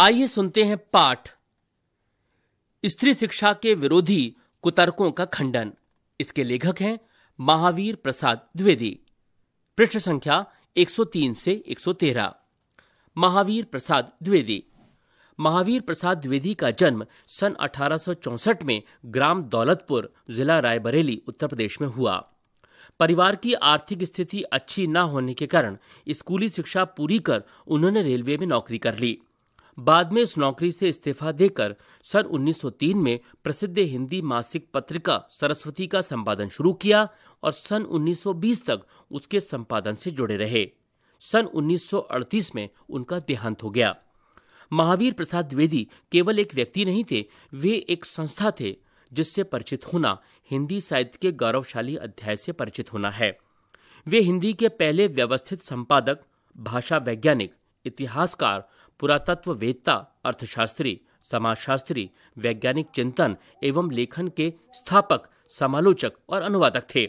आइए सुनते हैं पाठ स्त्री शिक्षा के विरोधी कुतर्कों का खंडन इसके लेखक हैं महावीर प्रसाद द्विवेदी पृष्ठ संख्या 103 से 113 महावीर प्रसाद द्विवेदी महावीर प्रसाद द्विवेदी का जन्म सन 1864 में ग्राम दौलतपुर जिला रायबरेली उत्तर प्रदेश में हुआ परिवार की आर्थिक स्थिति अच्छी न होने के कारण स्कूली शिक्षा पूरी कर उन्होंने रेलवे में नौकरी कर ली बाद में इस नौकरी से इस्तीफा देकर सन 1903 में प्रसिद्ध हिंदी मासिक पत्रिका सरस्वती का संपादन शुरू किया और सन 1920 तक उसके संपादन से जुड़े रहे सन 1938 में उनका देहांत हो गया महावीर प्रसाद द्विवेदी केवल एक व्यक्ति नहीं थे वे एक संस्था थे जिससे परिचित होना हिंदी साहित्य के गौरवशाली अध्याय से परिचित होना है वे हिंदी के पहले व्यवस्थित संपादक भाषा वैज्ञानिक इतिहासकार पुरातत्व वेत्ता अर्थशास्त्री समाजशास्त्री वैज्ञानिक चिंतन एवं लेखन के स्थापक समालोचक और अनुवादक थे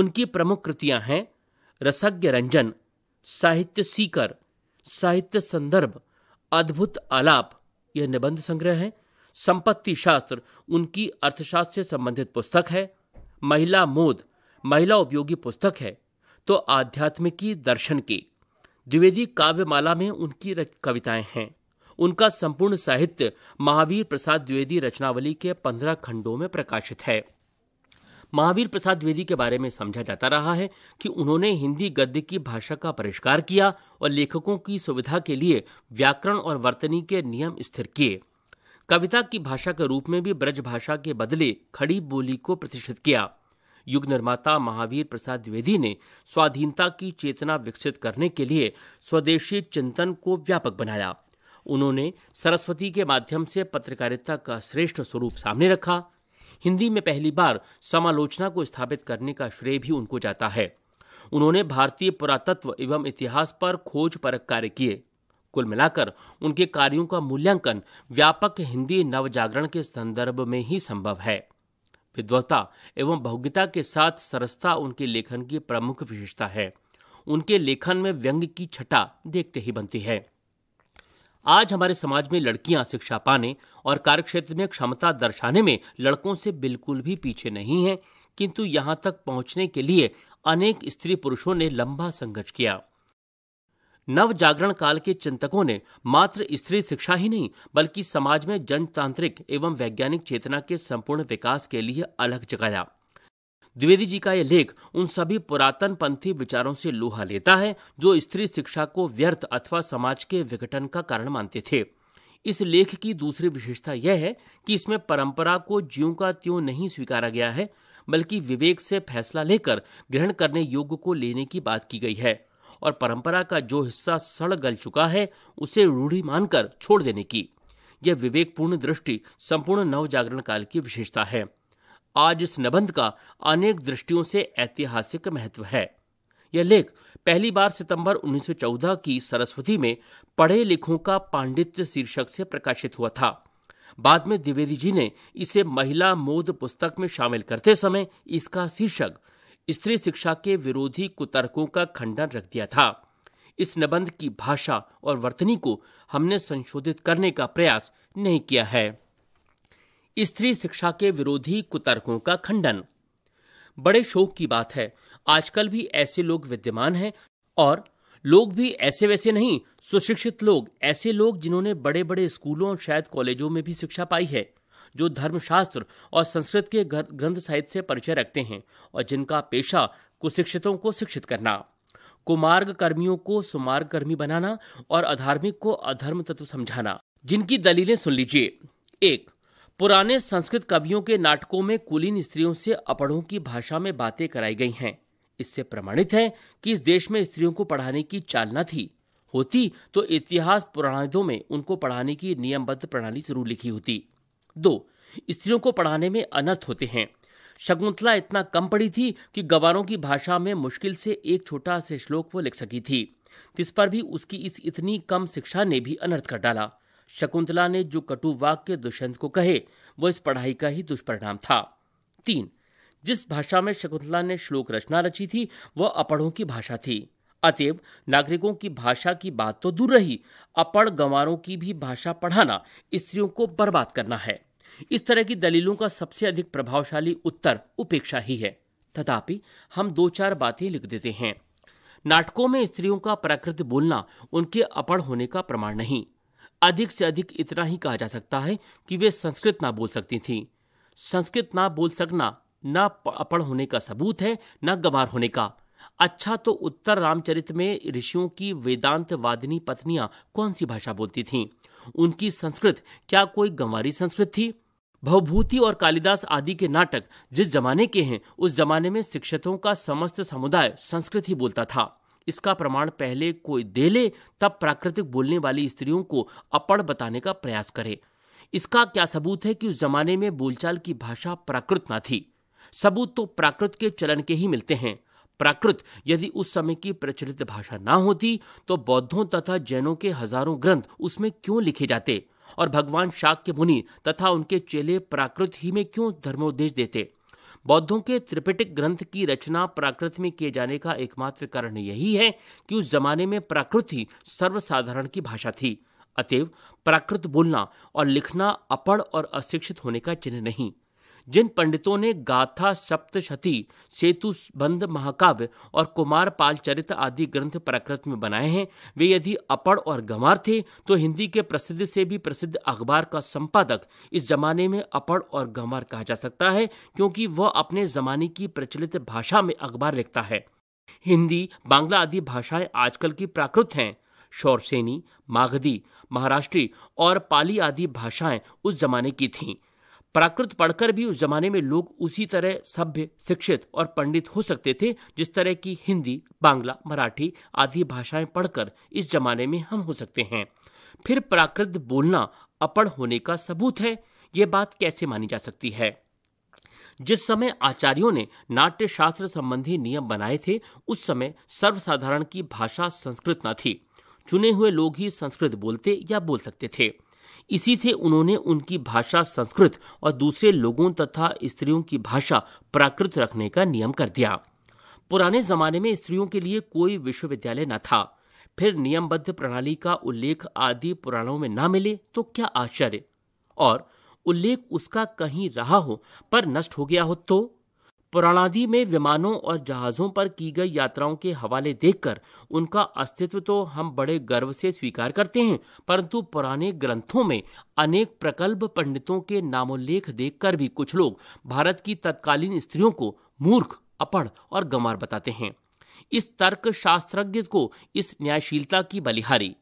उनकी प्रमुख कृतियां हैं रसज्ञ रंजन साहित्य सीकर साहित्य संदर्भ अद्भुत आलाप यह निबंध संग्रह है संपत्ति शास्त्र उनकी अर्थशास्त्र से संबंधित पुस्तक है महिला मोद महिला उपयोगी पुस्तक है तो आध्यात्मिकी दर्शन की द्विवेदी काव्यमाला में उनकी कविताएं हैं उनका संपूर्ण साहित्य महावीर प्रसाद द्विवेदी रचनावली के पंद्रह खंडों में प्रकाशित है महावीर प्रसाद द्विवेदी के बारे में समझा जाता रहा है कि उन्होंने हिंदी गद्य की भाषा का परिष्कार किया और लेखकों की सुविधा के लिए व्याकरण और वर्तनी के नियम स्थिर किए कविता की भाषा के रूप में भी ब्रज भाषा के बदले खड़ी बोली को प्रतिष्ठित किया युग निर्माता महावीर प्रसाद द्विवेदी ने स्वाधीनता की चेतना विकसित करने के लिए स्वदेशी चिंतन को व्यापक बनाया उन्होंने सरस्वती के माध्यम से पत्रकारिता का श्रेष्ठ स्वरूप सामने रखा हिंदी में पहली बार समालोचना को स्थापित करने का श्रेय भी उनको जाता है उन्होंने भारतीय पुरातत्व एवं इतिहास पर खोज परक कार्य किए कुल मिलाकर उनके कार्यों का मूल्यांकन व्यापक हिंदी नवजागरण के संदर्भ में ही संभव है विद्वता एवं भौग्यता के साथ सरसता उनके लेखन की प्रमुख विशेषता है उनके लेखन में व्यंग की छटा देखते ही बनती है आज हमारे समाज में लड़कियां शिक्षा पाने और कार्यक्षेत्र में क्षमता दर्शाने में लड़कों से बिल्कुल भी पीछे नहीं हैं किंतु यहां तक पहुंचने के लिए अनेक स्त्री पुरुषों ने लंबा संघर्ष किया नव जागरण काल के चिंतकों ने मात्र स्त्री शिक्षा ही नहीं बल्कि समाज में जनतांत्रिक एवं वैज्ञानिक चेतना के संपूर्ण विकास के लिए अलग जगाया द्विवेदी जी का यह लेख उन सभी पुरातन पंथी विचारों से लोहा लेता है जो स्त्री शिक्षा को व्यर्थ अथवा समाज के विघटन का कारण मानते थे इस लेख की दूसरी विशेषता यह है कि इसमें परंपरा को ज्यों का त्यों नहीं स्वीकारा गया है बल्कि विवेक से फैसला लेकर ग्रहण करने योग्य को लेने की बात की गई है और परंपरा का जो हिस्सा सड़ गल चुका है उसे रूढ़ी मानकर छोड़ देने की यह विवेकपूर्ण दृष्टि संपूर्ण नव जागरण काल की विशेषता है आज इस निबंध का अनेक दृष्टियों से ऐतिहासिक महत्व है यह लेख पहली बार सितंबर 1914 की सरस्वती में पढ़े लिखों का पांडित्य शीर्षक से प्रकाशित हुआ था बाद में द्विवेदी जी ने इसे महिला मोद पुस्तक में शामिल करते समय इसका शीर्षक स्त्री शिक्षा के विरोधी कुतर्कों का खंडन रख दिया था इस निबंध की भाषा और वर्तनी को हमने संशोधित करने का प्रयास नहीं किया है स्त्री शिक्षा के विरोधी कुतर्कों का खंडन बड़े शोक की बात है आजकल भी ऐसे लोग विद्यमान हैं और लोग भी ऐसे वैसे नहीं सुशिक्षित लोग ऐसे लोग जिन्होंने बड़े बड़े स्कूलों और शायद कॉलेजों में भी शिक्षा पाई है जो धर्मशास्त्र और संस्कृत के ग्रंथ साहित्य से परिचय रखते हैं और जिनका पेशा कुशिक्षितों को शिक्षित करना कुमार्ग कर्मियों को सुमार्ग कर्मी बनाना और अधार्मिक को अधर्म तत्व समझाना जिनकी दलीलें सुन लीजिए एक पुराने संस्कृत कवियों के नाटकों में कुलीन स्त्रियों से अपढ़ों की भाषा में बातें कराई गई हैं इससे प्रमाणित है कि इस देश में स्त्रियों को पढ़ाने की चालना थी होती तो इतिहास पुराणों में उनको पढ़ाने की नियमबद्ध प्रणाली जरूर लिखी होती दो स्त्रियों को पढ़ाने में अनर्थ होते हैं शकुंतला इतना कम पढ़ी थी कि गवारों की भाषा में मुश्किल से एक छोटा से श्लोक वो लिख सकी थी जिस पर भी उसकी इस इतनी कम शिक्षा ने भी अनर्थ कर डाला शकुंतला ने जो कटु वाक्य दुष्यंत को कहे वो इस पढ़ाई का ही दुष्परिणाम था तीन जिस भाषा में शकुंतला ने श्लोक रचना रची थी वह अपढ़ों की भाषा थी अतएव नागरिकों की भाषा की बात तो दूर रही अपढ़ गंवारों की भी भाषा पढ़ाना स्त्रियों को बर्बाद करना है इस तरह की दलीलों का सबसे अधिक प्रभावशाली उत्तर उपेक्षा ही है तथापि हम दो चार बातें लिख देते हैं नाटकों में स्त्रियों का प्राकृत बोलना उनके अपड़ होने का प्रमाण नहीं अधिक से अधिक इतना ही कहा जा सकता है कि वे संस्कृत ना बोल सकती थीं संस्कृत ना बोल सकना न अपड़ होने का सबूत है ना गवार होने का अच्छा तो उत्तर रामचरित में ऋषियों की वेदांत वादिनी पत्नियां कौन सी भाषा बोलती थीं उनकी संस्कृत क्या कोई गंवारी संस्कृत थी भवभूति और कालिदास आदि के नाटक जिस जमाने के हैं उस जमाने में शिक्षितों का समस्त समुदाय संस्कृत ही बोलता था इसका प्रमाण पहले कोई दे ले तब प्राकृतिक बोलने वाली स्त्रियों को अपड़ बताने का प्रयास करे इसका क्या सबूत है कि उस जमाने में बोलचाल की भाषा प्राकृत ना थी सबूत तो प्राकृत के चलन के ही मिलते हैं प्राकृत यदि उस समय की प्रचलित भाषा ना होती तो बौद्धों तथा जैनों के हजारों ग्रंथ उसमें क्यों लिखे जाते और भगवान शाक्य मुनि तथा उनके चेले प्राकृत ही में क्यों धर्मोपदेश देते बौद्धों के त्रिपिटक ग्रंथ की रचना प्राकृत में किए जाने का एकमात्र कारण यही है कि उस जमाने में प्राकृत ही सर्वसाधारण की भाषा थी अतएव प्राकृत बोलना और लिखना अपढ़ और अशिक्षित होने का चिन्ह नहीं जिन पंडितों ने गाथा सप्तशती बंध महाकाव्य और कुमार पाल चरित्र आदि ग्रंथ प्राकृत में बनाए हैं वे यदि अपड़ और गंवार थे तो हिंदी के प्रसिद्ध से भी प्रसिद्ध अखबार का संपादक इस जमाने में अपड़ और गंवार कहा जा सकता है क्योंकि वह अपने जमाने की प्रचलित भाषा में अखबार लिखता है हिंदी बांग्ला आदि भाषाएं आजकल की प्राकृत हैं शौरसेनी मागधी महाराष्ट्री और पाली आदि भाषाएं उस जमाने की थीं प्राकृत पढ़कर भी उस जमाने में लोग उसी तरह सभ्य शिक्षित और पंडित हो सकते थे जिस तरह की हिंदी बांग्ला मराठी आदि भाषाएं पढ़कर इस जमाने में हम हो सकते हैं फिर प्राकृत बोलना अपढ़ होने का सबूत है ये बात कैसे मानी जा सकती है जिस समय आचार्यों ने नाट्य शास्त्र संबंधी नियम बनाए थे उस समय सर्वसाधारण की भाषा संस्कृत न थी चुने हुए लोग ही संस्कृत बोलते या बोल सकते थे इसी से उन्होंने उनकी भाषा संस्कृत और दूसरे लोगों तथा स्त्रियों की भाषा प्राकृत रखने का नियम कर दिया पुराने जमाने में स्त्रियों के लिए कोई विश्वविद्यालय न था फिर नियमबद्ध प्रणाली का उल्लेख आदि पुराणों में न मिले तो क्या आश्चर्य और उल्लेख उसका कहीं रहा हो पर नष्ट हो गया हो तो पुराणादि में विमानों और जहाज़ों पर की गई यात्राओं के हवाले देखकर उनका अस्तित्व तो हम बड़े गर्व से स्वीकार करते हैं परंतु पुराने ग्रंथों में अनेक प्रकल्प पंडितों के नामोल्लेख देखकर भी कुछ लोग भारत की तत्कालीन स्त्रियों को मूर्ख अपढ़ और गंवार बताते हैं इस तर्क शास्त्रज्ञ को इस न्यायशीलता की बलिहारी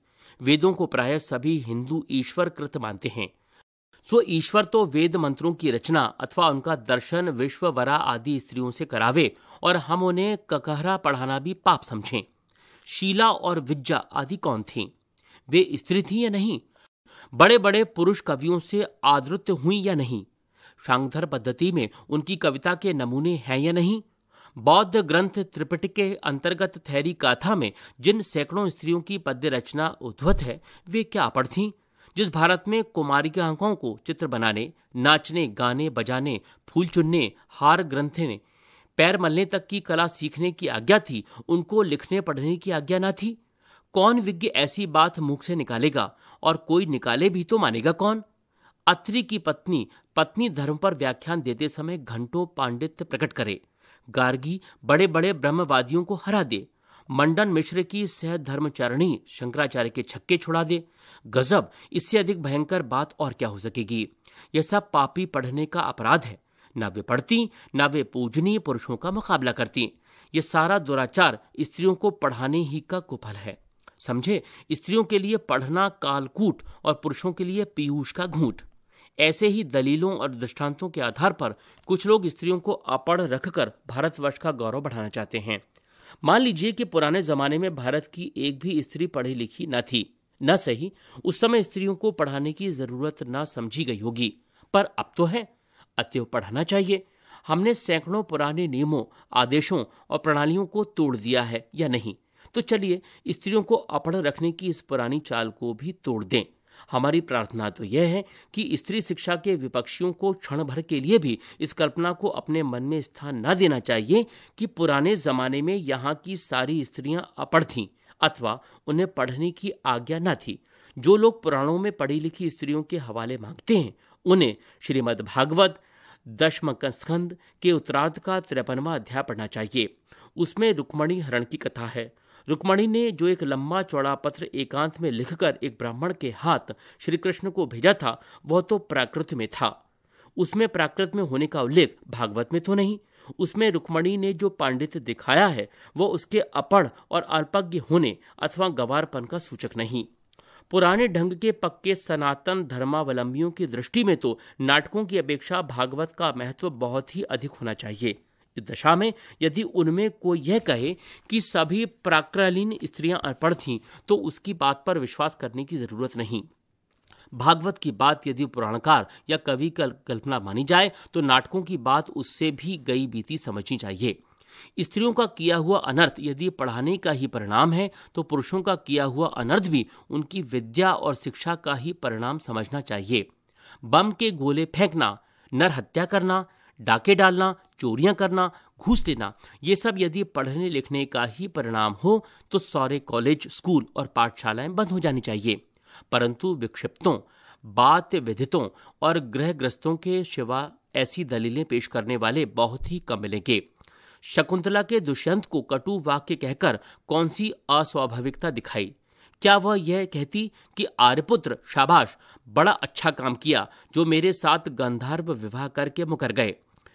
वेदों को प्राय सभी हिंदू ईश्वर कृत मानते हैं सो ईश्वर तो वेद मंत्रों की रचना अथवा उनका दर्शन विश्ववरा आदि स्त्रियों से करावे और हम उन्हें ककहरा पढ़ाना भी पाप समझें शीला और विज्जा आदि कौन थीं वे स्त्री थीं या नहीं बड़े बड़े पुरुष कवियों से आदृत हुई या नहीं शांगधर पद्धति में उनकी कविता के नमूने हैं या नहीं बौद्ध ग्रंथ त्रिपिट के अंतर्गत थैरी कथा में जिन सैकड़ों स्त्रियों की पद्य रचना उद्वत है वे क्या अपढ़ थीं जिस भारत में कुमारी की आंखों को चित्र बनाने नाचने गाने बजाने फूल चुनने हार ग्रंथने पैर मलने तक की कला सीखने की आज्ञा थी उनको लिखने पढ़ने की आज्ञा ना थी कौन विज्ञ ऐसी बात मुख से निकालेगा और कोई निकाले भी तो मानेगा कौन अत्रि की पत्नी पत्नी धर्म पर व्याख्यान देते समय घंटों पांडित्य प्रकट करे गार्गी बड़े बड़े ब्रह्मवादियों को हरा दे मंडन मिश्र की सह धर्मचरणी शंकराचार्य के छक्के छुड़ा दे गजब इससे अधिक भयंकर बात और क्या हो सकेगी यह सब पापी पढ़ने का अपराध है न वे पढ़ती न वे पूजनीय पुरुषों का मुकाबला करती ये सारा दुराचार स्त्रियों को पढ़ाने ही का कुफल है समझे स्त्रियों के लिए पढ़ना कालकूट और पुरुषों के लिए पीयूष का घूट ऐसे ही दलीलों और दृष्टांतों के आधार पर कुछ लोग स्त्रियों को अपढ़ रखकर भारतवर्ष का गौरव बढ़ाना चाहते हैं मान लीजिए कि पुराने जमाने में भारत की एक भी स्त्री पढ़ी लिखी न थी न सही उस समय स्त्रियों को पढ़ाने की जरूरत ना समझी गई होगी पर अब तो है अतएव पढ़ाना चाहिए हमने सैकड़ों पुराने नियमों आदेशों और प्रणालियों को तोड़ दिया है या नहीं तो चलिए स्त्रियों को अपढ़ रखने की इस पुरानी चाल को भी तोड़ दें हमारी प्रार्थना तो यह है कि स्त्री शिक्षा के विपक्षियों को क्षण भर के लिए भी इस कल्पना को अपने मन में स्थान न देना चाहिए कि पुराने जमाने में यहाँ की सारी स्त्रियां अपढ़ थीं अथवा उन्हें पढ़ने की आज्ञा न थी जो लोग पुराणों में पढ़ी लिखी स्त्रियों के हवाले मांगते हैं उन्हें श्रीमद् भागवत दशम स्कंद के उत्तरार्ध का त्रेपनवा अध्याय पढ़ना चाहिए उसमें रुक्मणी हरण की कथा है रुक्मणी ने जो एक लंबा चौड़ा पत्र एकांत में लिखकर एक ब्राह्मण के हाथ श्री कृष्ण को भेजा था वह तो प्राकृत में था उसमें प्राकृत में होने का उल्लेख भागवत में तो नहीं उसमें रुक्मणी ने जो पांडित्य दिखाया है वह उसके अपढ़ और अल्पज्ञ होने अथवा गवारपन का सूचक नहीं पुराने ढंग के पक्के सनातन धर्मावलंबियों की दृष्टि में तो नाटकों की अपेक्षा भागवत का महत्व बहुत ही अधिक होना चाहिए दशा में यदि उनमें कोई यह कहे कि सभी प्राकृलीन स्त्रियां अनपढ़ थीं तो उसकी बात पर विश्वास करने की जरूरत नहीं भागवत की बात यदि पुराणकार या कवि का कल्पना मानी जाए तो नाटकों की बात उससे भी गई बीती समझनी चाहिए स्त्रियों का किया हुआ अनर्थ यदि पढ़ाने का ही परिणाम है तो पुरुषों का किया हुआ अनर्थ भी उनकी विद्या और शिक्षा का ही परिणाम समझना चाहिए बम के गोले फेंकना नर हत्या करना डाके डालना चोरियां करना घूस लेना ये सब यदि पढ़ने लिखने का ही परिणाम हो तो सारे कॉलेज स्कूल और पाठशालाएं बंद हो जानी चाहिए परंतु विक्षिप्तों बात विधितों और गृहग्रस्तों के सिवा ऐसी दलीलें पेश करने वाले बहुत ही कम मिलेंगे शकुंतला के दुष्यंत को कटु वाक्य कहकर कौन सी अस्वाभाविकता दिखाई क्या वह यह कहती कि आर्यपुत्र शाबाश बड़ा अच्छा काम किया जो मेरे साथ गंधर्व विवाह करके मुकर गए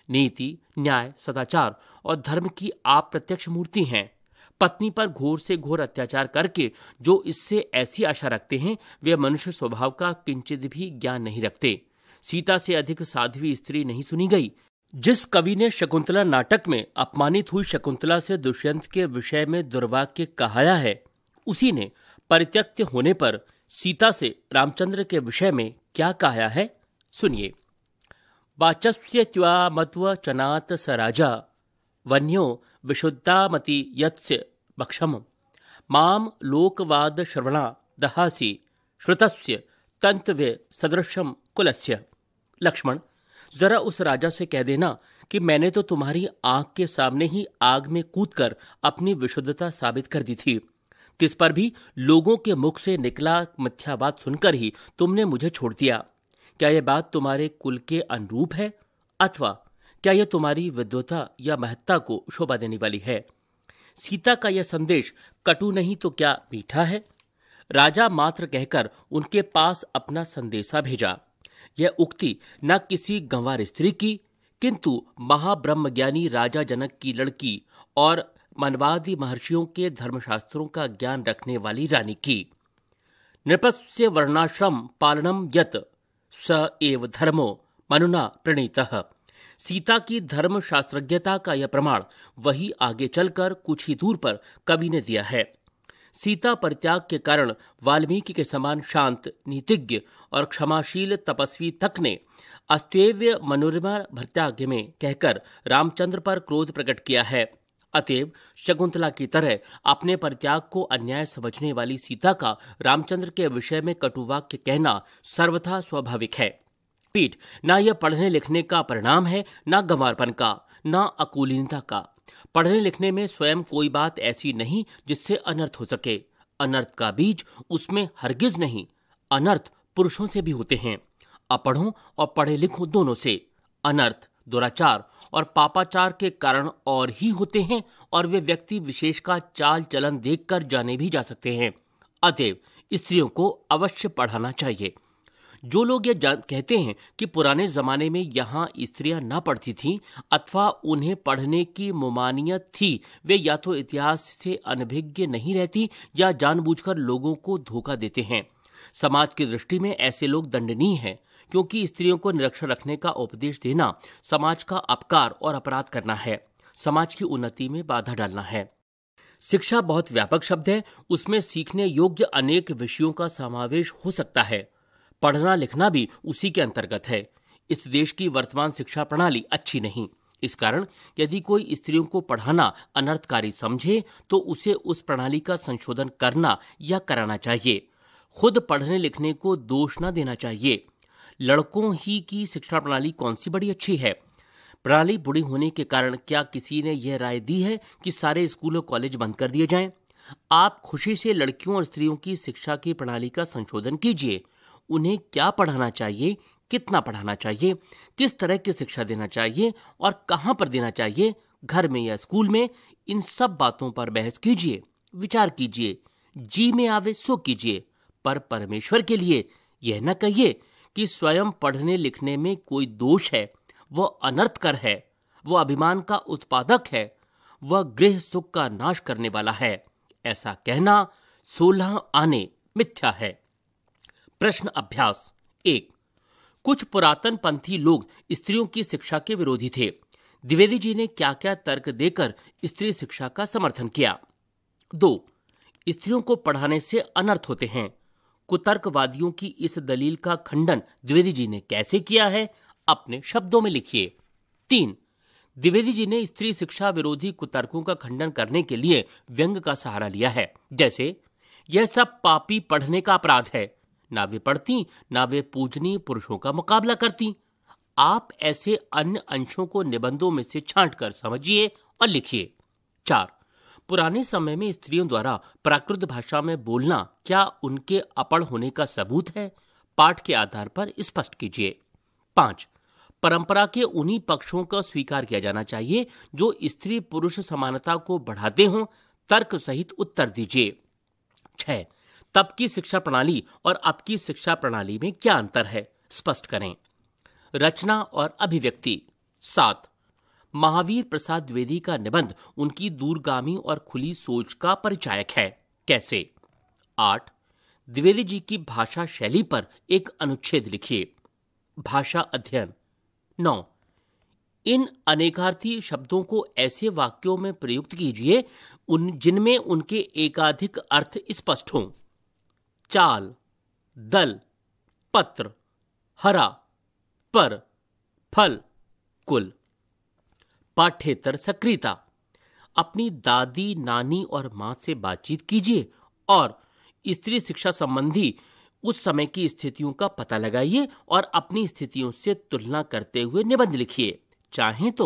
नीति न्याय सदाचार और धर्म की आप प्रत्यक्ष मूर्ति हैं पत्नी पर घोर से घोर अत्याचार करके जो इससे ऐसी आशा रखते हैं वे मनुष्य स्वभाव का किंचित भी ज्ञान नहीं रखते सीता से अधिक साध्वी स्त्री नहीं सुनी गई जिस कवि ने शकुंतला नाटक में अपमानित हुई शकुंतला से दुष्यंत के विषय में दुर्वाक्य कहाया है उसी ने परित्यक्त होने पर सीता से रामचंद्र के विषय में क्या कहा है सुनिए वाचस्य स राजा वन्यो विशुद्धामति यत्स्य भक्षम माम लोकवाद श्रवणा दहासि श्रुतस्य तंतव्य सदृशम कुलस्य लक्ष्मण जरा उस राजा से कह देना कि मैंने तो तुम्हारी आंख के सामने ही आग में कूदकर अपनी विशुद्धता साबित कर दी थी किस पर भी लोगों के मुख से निकला मिथ्यावाद सुनकर ही तुमने मुझे छोड़ दिया क्या यह बात तुम्हारे कुल के अनुरूप है अथवा क्या यह तुम्हारी विद्वता या महत्ता को शोभा देने वाली है सीता का यह संदेश कटु नहीं तो क्या मीठा है राजा मात्र कहकर उनके पास अपना संदेशा भेजा यह उक्ति न किसी गंवार स्त्री की किंतु महाब्रह्मज्ञानी राजा जनक की लड़की और मनवादी महर्षियों के धर्मशास्त्रों का ज्ञान रखने वाली रानी की नृपस्य वर्णाश्रम पालनम यत स एव धर्मो मनुना प्रणीत सीता की धर्म शास्त्रज्ञता का यह प्रमाण वही आगे चलकर कुछ ही दूर पर कवि ने दिया है सीता परित्याग के कारण वाल्मीकि के समान शांत नीतिज्ञ और क्षमाशील तपस्वी तक ने अस्तव्य मनोरमा भरत्याग में कहकर रामचंद्र पर क्रोध प्रकट किया है अतएव शकुंतला की तरह अपने परित्याग को अन्याय समझने वाली सीता का रामचंद्र के विषय में कटुवाक्य कहना सर्वथा स्वाभाविक है पीठ न यह पढ़ने लिखने का परिणाम है न गंवारपन का न अकुलीनता का पढ़ने लिखने में स्वयं कोई बात ऐसी नहीं जिससे अनर्थ हो सके अनर्थ का बीज उसमें हरगिज नहीं अनर्थ पुरुषों से भी होते हैं अपढ़ों और पढ़े लिखों दोनों से अनर्थ दुराचार और पापाचार के कारण और ही होते हैं और वे व्यक्ति विशेष का चाल चलन देखकर जाने भी जा सकते हैं अतएव स्त्रियों को अवश्य पढ़ाना चाहिए जो लोग ये कहते हैं कि पुराने जमाने में यहाँ स्त्रियां ना पढ़ती थीं अथवा उन्हें पढ़ने की मुमानियत थी वे या तो इतिहास से अनभिज्ञ नहीं रहती या जानबूझकर लोगों को धोखा देते हैं समाज की दृष्टि में ऐसे लोग दंडनीय हैं क्योंकि स्त्रियों को निरक्षर रखने का उपदेश देना समाज का अपकार और अपराध करना है समाज की उन्नति में बाधा डालना है शिक्षा बहुत व्यापक शब्द है उसमें सीखने योग्य अनेक विषयों का समावेश हो सकता है पढ़ना लिखना भी उसी के अंतर्गत है इस देश की वर्तमान शिक्षा प्रणाली अच्छी नहीं इस कारण यदि कोई स्त्रियों को पढ़ाना अनर्थकारी समझे तो उसे उस प्रणाली का संशोधन करना या कराना चाहिए खुद पढ़ने लिखने को दोष न देना चाहिए लड़कों ही की शिक्षा प्रणाली कौन सी बड़ी अच्छी है प्रणाली बुरी होने के कारण क्या किसी ने यह राय दी है कि सारे स्कूल और कॉलेज बंद कर दिए जाएं? आप खुशी से लड़कियों और स्त्रियों की शिक्षा की प्रणाली का संशोधन कीजिए उन्हें क्या पढ़ाना चाहिए कितना पढ़ाना चाहिए किस तरह की शिक्षा देना चाहिए और कहाँ पर देना चाहिए घर में या स्कूल में इन सब बातों पर बहस कीजिए विचार कीजिए जी में आवे सो कीजिए पर परमेश्वर के लिए यह न कहिए कि स्वयं पढ़ने लिखने में कोई दोष है वह अनर्थकर है वह अभिमान का उत्पादक है वह गृह सुख का नाश करने वाला है ऐसा कहना सोलह आने मिथ्या है प्रश्न अभ्यास एक कुछ पुरातन पंथी लोग स्त्रियों की शिक्षा के विरोधी थे द्विवेदी जी ने क्या क्या तर्क देकर स्त्री शिक्षा का समर्थन किया दो स्त्रियों को पढ़ाने से अनर्थ होते हैं कुतर्कवादियों की इस दलील का खंडन द्विवेदी जी ने कैसे किया है अपने शब्दों में लिखिए तीन द्विवेदी जी ने स्त्री शिक्षा विरोधी कुतर्कों का खंडन करने के लिए व्यंग का सहारा लिया है जैसे यह सब पापी पढ़ने का अपराध है ना वे पढ़ती ना वे पूजनीय पुरुषों का मुकाबला करती आप ऐसे अन्य अंशों को निबंधों में से छांट कर समझिए और लिखिए चार पुराने समय में स्त्रियों द्वारा प्राकृत भाषा में बोलना क्या उनके अपड़ होने का सबूत है पाठ के आधार पर स्पष्ट कीजिए पांच परंपरा के उन्हीं पक्षों का स्वीकार किया जाना चाहिए जो स्त्री पुरुष समानता को बढ़ाते हों तर्क सहित उत्तर दीजिए छह तब की शिक्षा प्रणाली और अब की शिक्षा प्रणाली में क्या अंतर है स्पष्ट करें रचना और अभिव्यक्ति सात महावीर प्रसाद द्विवेदी का निबंध उनकी दूरगामी और खुली सोच का परिचायक है कैसे आठ द्विवेदी जी की भाषा शैली पर एक अनुच्छेद लिखिए भाषा अध्ययन नौ इन अनेकार्थी शब्दों को ऐसे वाक्यों में प्रयुक्त कीजिए उन जिनमें उनके एकाधिक अर्थ स्पष्ट हों चाल दल पत्र हरा पर फल कुल पाठ्येतर सक्रियता अपनी दादी नानी और माँ से बातचीत कीजिए और स्त्री शिक्षा संबंधी उस समय की स्थितियों का पता लगाइए और अपनी स्थितियों से तुलना करते हुए निबंध लिखिए चाहे तो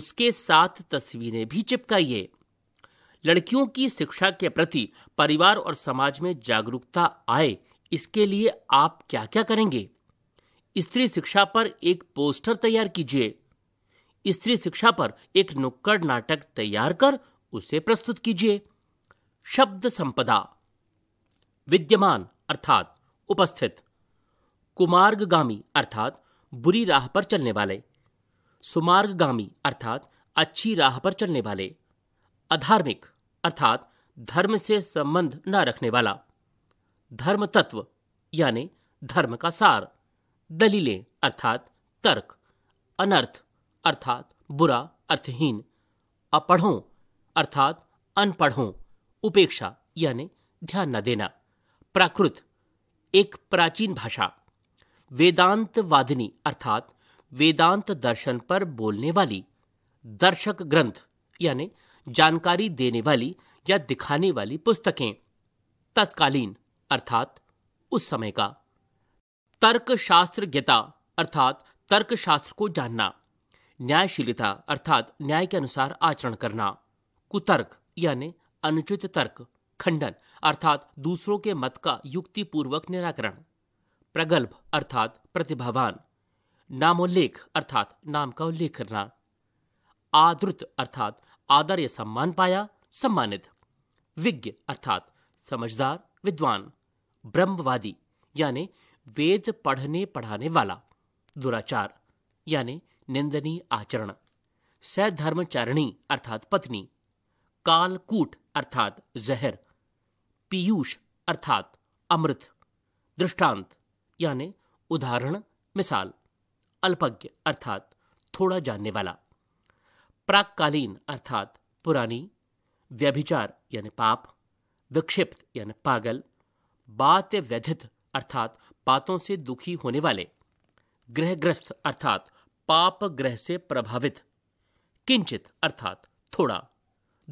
उसके साथ तस्वीरें भी चिपकाइए लड़कियों की शिक्षा के प्रति परिवार और समाज में जागरूकता आए इसके लिए आप क्या क्या करेंगे स्त्री शिक्षा पर एक पोस्टर तैयार कीजिए स्त्री शिक्षा पर एक नुक्कड़ नाटक तैयार कर उसे प्रस्तुत कीजिए शब्द संपदा विद्यमान अर्थात उपस्थित कुमार्गामी अर्थात बुरी राह पर चलने वाले सुमार्गामी अर्थात अच्छी राह पर चलने वाले अधार्मिक अर्थात धर्म से संबंध न रखने वाला धर्म तत्व यानी धर्म का सार दलीलें अर्थात तर्क अनर्थ अर्थात बुरा अर्थहीन अपढ़ों अर्थात अनपढ़ों उपेक्षा यानी ध्यान न देना प्राकृत एक प्राचीन भाषा वेदांत वादिनी अर्थात वेदांत दर्शन पर बोलने वाली दर्शक ग्रंथ यानी जानकारी देने वाली या दिखाने वाली पुस्तकें तत्कालीन अर्थात उस समय का तर्क शास्त्र ज्ञता अर्थात तर्क शास्त्र को जानना न्यायशीलता अर्थात न्याय के अनुसार आचरण करना कुतर्क यानी अनुचित तर्क खंडन अर्थात दूसरों के मत का युक्तिपूर्वक निराकरण प्रगल्भ अर्थात प्रतिभावान नामोल्लेख अर्थात नाम का उल्लेख करना आदृत अर्थात आदर या सम्मान पाया सम्मानित विज्ञ अर्थात समझदार विद्वान ब्रह्मवादी यानी वेद पढ़ने पढ़ाने वाला दुराचार यानी निंदनीय आचरण सधर्मचारिणी अर्थात पत्नी कालकूट अर्थात जहर पीयूष अर्थात अमृत दृष्टांत यानी उदाहरण मिसाल अल्पज्ञ अर्थात थोड़ा जानने वाला प्राकालीन अर्थात पुरानी व्यभिचार यानी पाप विक्षिप्त यानी पागल बात व्यथित अर्थात बातों से दुखी होने वाले गृहग्रस्त अर्थात पाप ग्रह से प्रभावित किंचित अर्थात थोड़ा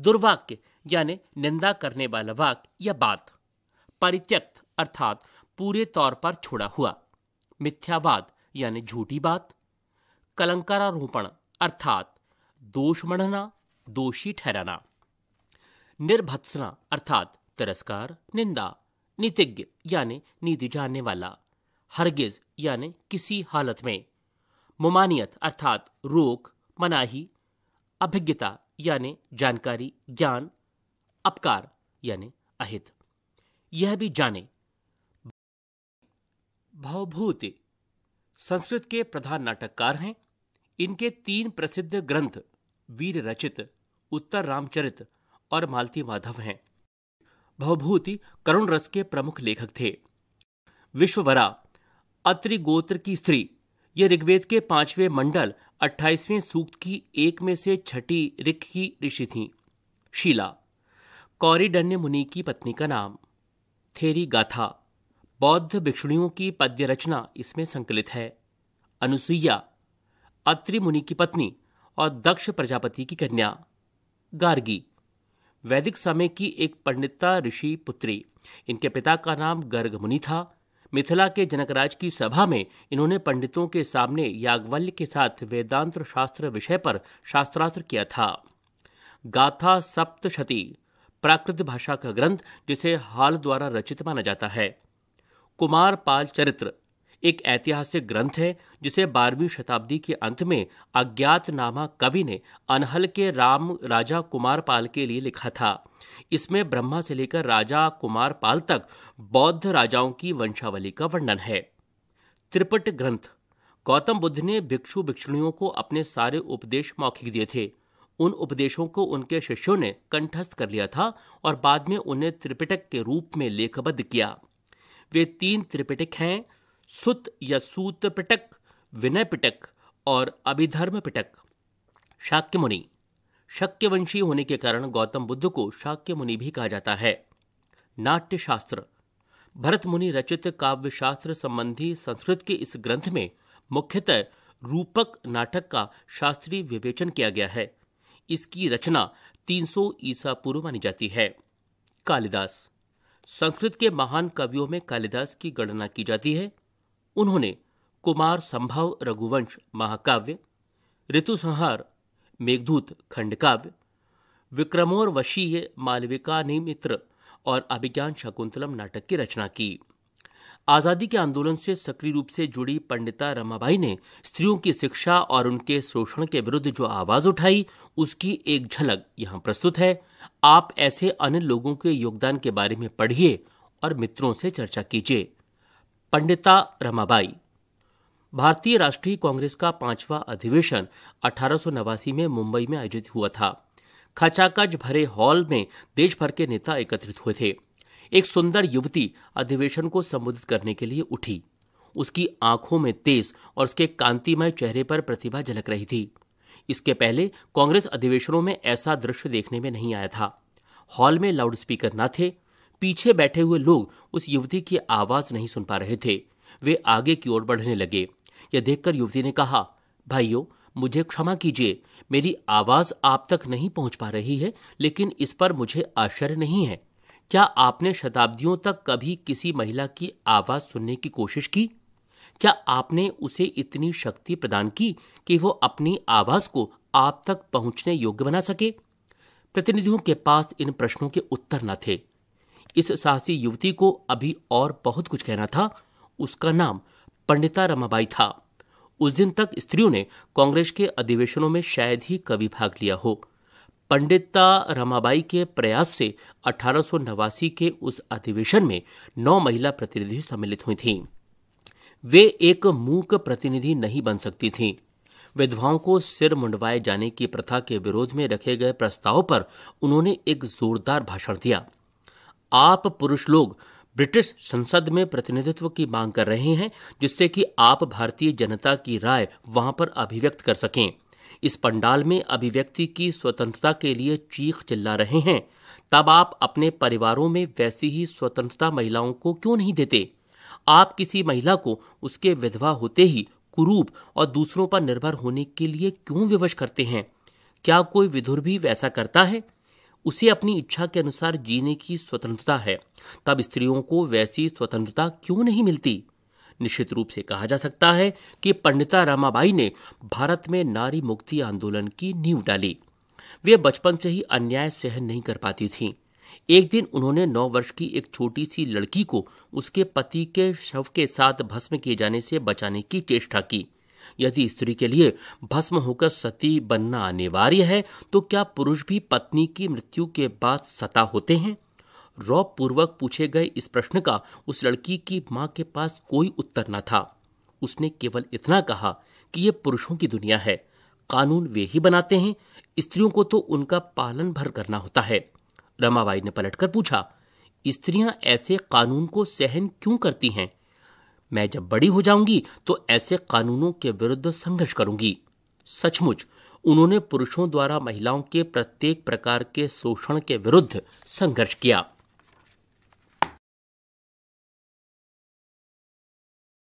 दुर्वाक्य यानी निंदा करने वाला वाक्य या बात परित्यक्त अर्थात पूरे तौर पर छोड़ा हुआ मिथ्यावाद यानी झूठी बात कलंकारोपण अर्थात दोष मढ़ना दोषी ठहराना निर्भत्सना अर्थात तिरस्कार निंदा नीतिज्ञ यानी नीति जानने वाला हरगिज यानी किसी हालत में मुमानियत अर्थात रोक मनाही अभिज्ञता यानी जानकारी ज्ञान अपकार यानी अहित यह भी जाने भवभूति संस्कृत के प्रधान नाटककार हैं इनके तीन प्रसिद्ध ग्रंथ वीर रचित उत्तर रामचरित और मालती माधव हैं भवभूति करुण रस के प्रमुख लेखक थे विश्ववरा अत्रि गोत्र की स्त्री यह ऋग्वेद के पांचवें मंडल अट्ठाईसवें सूक्त की एक में से छठी ऋख की ऋषि थी शीला कौरिडन्य मुनि की पत्नी का नाम थेरी गाथा बौद्ध भिक्षुणियों की पद्य रचना इसमें संकलित है अनुसुईया अत्रि मुनि की पत्नी और दक्ष प्रजापति की कन्या गार्गी वैदिक समय की एक पंडिता ऋषि पुत्री इनके पिता का नाम गर्ग मुनि था मिथिला के जनकराज की सभा में इन्होंने पंडितों के सामने यागवल्य के साथ वेदांत शास्त्र विषय पर शास्त्रार्थ किया था गाथा सप्तशती प्राकृत भाषा का ग्रंथ जिसे हाल द्वारा रचित माना जाता है कुमार पाल चरित्र एक ऐतिहासिक ग्रंथ है जिसे बारहवीं शताब्दी के अंत में नामा कवि ने अनहल के राम राजा कुमार पाल के लिए लिखा था इसमें ब्रह्मा से लेकर राजा कुमार पाल तक बौद्ध राजाओं की वंशावली का वर्णन है त्रिपट ग्रंथ गौतम बुद्ध ने भिक्षु भिक्षुणियों को अपने सारे उपदेश मौखिक दिए थे उन उपदेशों को उनके शिष्यों ने कंठस्थ कर लिया था और बाद में उन्हें त्रिपिटक के रूप में लेखबद्ध किया वे तीन त्रिपिटक हैं सुत या सूत पिटक विनय पिटक और अभिधर्म पिटक शाक्य मुनि शक्यवंशी होने के कारण गौतम बुद्ध को शाक्य मुनि भी कहा जाता है नाट्य शास्त्र भरत मुनि रचित काव्य शास्त्र संबंधी संस्कृत के इस ग्रंथ में मुख्यतः रूपक नाटक का शास्त्रीय विवेचन किया गया है इसकी रचना 300 ईसा पूर्व मानी जाती है कालिदास संस्कृत के महान कवियों में कालिदास की गणना की जाती है उन्होंने कुमार संभव रघुवंश महाकाव्य ऋतुसंहार मेघदूत खंडकाव्य विक्रमोर्वशीय निमित्र और अभिज्ञान शकुंतलम नाटक की रचना की आज़ादी के आंदोलन से सक्रिय रूप से जुड़ी पंडिता रमाबाई ने स्त्रियों की शिक्षा और उनके शोषण के विरुद्ध जो आवाज़ उठाई उसकी एक झलक यहाँ प्रस्तुत है आप ऐसे अन्य लोगों के योगदान के बारे में पढ़िए और मित्रों से चर्चा कीजिए पंडिता रमाबाई भारतीय राष्ट्रीय कांग्रेस का पांचवा अधिवेशन अठारह में मुंबई में आयोजित हुआ था खचाखच भरे हॉल में देश भर के नेता एकत्रित हुए थे एक सुंदर युवती अधिवेशन को संबोधित करने के लिए उठी उसकी आंखों में तेज और उसके कांतिमय चेहरे पर प्रतिभा झलक रही थी इसके पहले कांग्रेस अधिवेशनों में ऐसा दृश्य देखने में नहीं आया था हॉल में लाउडस्पीकर न थे पीछे बैठे हुए लोग उस युवती की आवाज नहीं सुन पा रहे थे वे आगे की ओर बढ़ने लगे यह देखकर युवती ने कहा भाइयों मुझे क्षमा कीजिए मेरी आवाज आप तक नहीं पहुंच पा रही है लेकिन इस पर मुझे आश्चर्य नहीं है क्या आपने शताब्दियों तक कभी किसी महिला की आवाज सुनने की कोशिश की क्या आपने उसे इतनी शक्ति प्रदान की कि वो अपनी आवाज को आप तक पहुंचने योग्य बना सके प्रतिनिधियों के पास इन प्रश्नों के उत्तर न थे इस साहसी युवती को अभी और बहुत कुछ कहना था उसका नाम पंडिता रमाबाई था उस दिन तक स्त्रियों ने कांग्रेस के अधिवेशनों में शायद ही कभी भाग लिया हो पंडिता रमाबाई के प्रयास से अठारह के उस अधिवेशन में नौ महिला प्रतिनिधि सम्मिलित हुई थीं वे एक मूक प्रतिनिधि नहीं बन सकती थीं विधवाओं को सिर मुंडवाए जाने की प्रथा के विरोध में रखे गए प्रस्ताव पर उन्होंने एक जोरदार भाषण दिया आप पुरुष लोग ब्रिटिश संसद में प्रतिनिधित्व की मांग कर रहे हैं जिससे कि आप भारतीय जनता की राय वहां पर अभिव्यक्त कर सकें इस पंडाल में अभिव्यक्ति की स्वतंत्रता के लिए चीख चिल्ला रहे हैं तब आप अपने परिवारों में वैसी ही स्वतंत्रता महिलाओं को क्यों नहीं देते आप किसी महिला को उसके विधवा होते ही कुरूप और दूसरों पर निर्भर होने के लिए क्यों विवश करते हैं क्या कोई विधुर भी वैसा करता है उसे अपनी इच्छा के अनुसार जीने की स्वतंत्रता है तब स्त्रियों को वैसी स्वतंत्रता क्यों नहीं मिलती निश्चित रूप से कहा जा सकता है कि पंडिता रामाबाई ने भारत में नारी मुक्ति आंदोलन की नींव डाली वे बचपन से ही अन्याय सहन नहीं कर पाती थी एक दिन उन्होंने नौ वर्ष की एक छोटी सी लड़की को उसके पति के शव के साथ भस्म किए जाने से बचाने की चेष्टा की यदि स्त्री के लिए भस्म होकर सती बनना अनिवार्य है तो क्या पुरुष भी पत्नी की मृत्यु के बाद सता होते हैं रौप पूर्वक पूछे गए इस प्रश्न का उस लड़की की माँ के पास कोई उत्तर न था उसने केवल इतना कहा कि ये पुरुषों की दुनिया है कानून वे ही बनाते हैं स्त्रियों को तो उनका पालन भर करना होता है रमाबाई ने पलटकर पूछा स्त्रियां ऐसे कानून को सहन क्यों करती हैं मैं जब बड़ी हो जाऊंगी तो ऐसे कानूनों के विरुद्ध संघर्ष करूंगी सचमुच उन्होंने पुरुषों द्वारा महिलाओं के प्रत्येक प्रकार के शोषण के विरुद्ध संघर्ष किया